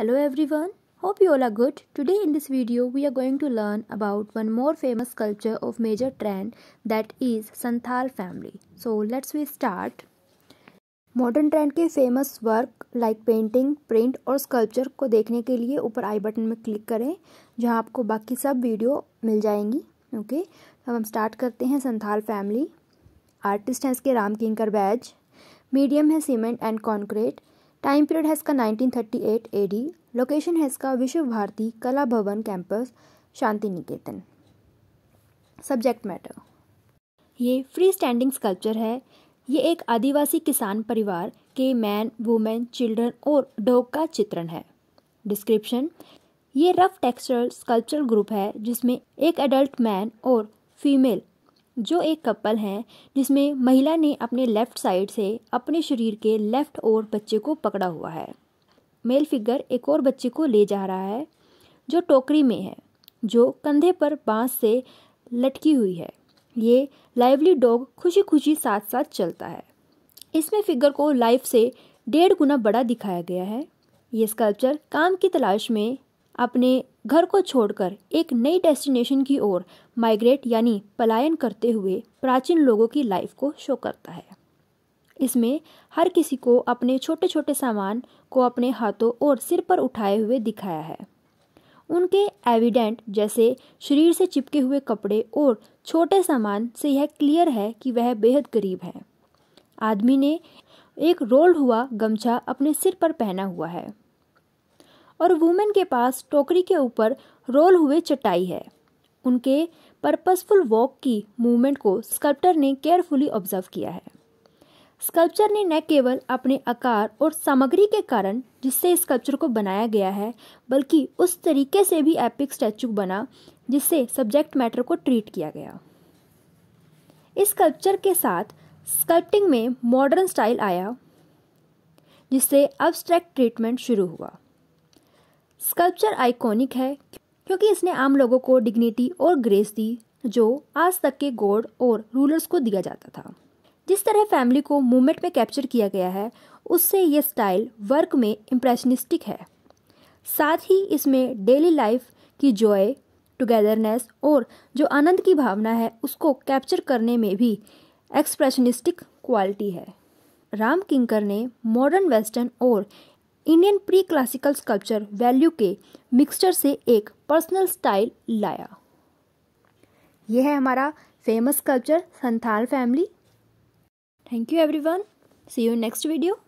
Hello everyone, hope you all are good. Today in this video we are going to learn about one more famous culture of major trend that is Santhal family. So let's we start. Modern trend के famous work like painting print और sculpture को देखने के लिए ऊपर आई button में click करें जहां आपको बाकी सब वीडियो मिल जाएंगी ओके okay? अब हम स्टार्ट करते हैं संथाल फैमिली आर्टिस्ट हैं इसके राम किंकर बैज मीडियम है cement and concrete time period है इसका 1938 एडी लोकेशन है इसका विश्व Bharati Kala Bhavan campus Santiniketan subject matter ये फ्री स्टैंडिंग स्कल्पचर है ये एक आदिवासी किसान परिवार के मैन वुमेन चिल्ड्रन और डॉग का चित्रण है डिस्क्रिप्शन ये रफ टेक्सचर स्कल्पचर ग्रुप है जिसमें एक एडल्ट मैन और फीमेल जो एक कपल है जिसमें महिला ने अपने लेफ्ट साइड से अपने शरीर के लेफ्ट और बच्चे को पकड़ा हुआ है मेल फिगर एक और बच्चे को ले जा रहा है जो टोकरी में है जो कंधे पर बांस से लटकी हुई है ये लाइवली डॉग खुशी खुशी साथ साथ चलता है इसमें फिगर को लाइफ से डेढ़ गुना बड़ा दिखाया गया है ये स्कल्पचर काम की तलाश में अपने घर को छोड़कर एक नई डेस्टिनेशन की ओर माइग्रेट यानी पलायन करते हुए प्राचीन लोगों की लाइफ को शो करता है इसमें हर किसी को अपने छोटे छोटे सामान को अपने हाथों और सिर पर उठाए हुए दिखाया है उनके एविडेंट जैसे शरीर से चिपके हुए कपड़े और छोटे सामान से यह क्लियर है कि वह बेहद गरीब है आदमी ने एक रोल्ड हुआ गमछा अपने सिर पर पहना हुआ है और वुमेन के पास टोकरी के ऊपर रोल हुए चटाई है उनके पर्पसफुल वॉक की मूवमेंट को स्कल्प्टर ने केयरफुली ऑब्जर्व किया है स्कल्पचर ने न केवल अपने आकार और सामग्री के कारण जिससे स्कल्पचर को बनाया गया है बल्कि उस तरीके से भी एपिक स्टैचू बना जिससे सब्जेक्ट मैटर को ट्रीट किया गया इस स्कल्पचर के साथ स्कल्पटिंग में मॉडर्न स्टाइल आया जिससे अब्स्ट्रैक्ट ट्रीटमेंट शुरू हुआ स्कल्पचर आइकॉनिक है क्योंकि इसने आम लोगों को डिग्निटी और ग्रेस दी जो आज तक के गॉड और रूलर्स को दिया जाता था जिस तरह फैमिली को मूवमेंट में कैप्चर किया गया है उससे ये स्टाइल वर्क में इम्प्रेशनिस्टिक है साथ ही इसमें डेली लाइफ की जॉय टुगेदरनेस और जो आनंद की भावना है उसको कैप्चर करने में भी एक्सप्रेशनिस्टिक क्वालिटी है राम किंकर ने मॉडर्न वेस्टर्न और Indian pre classical sculpture value के मिक्सचर से एक पर्सनल स्टाइल लाया यह है हमारा famous sculpture Santhal family thank you everyone see you next video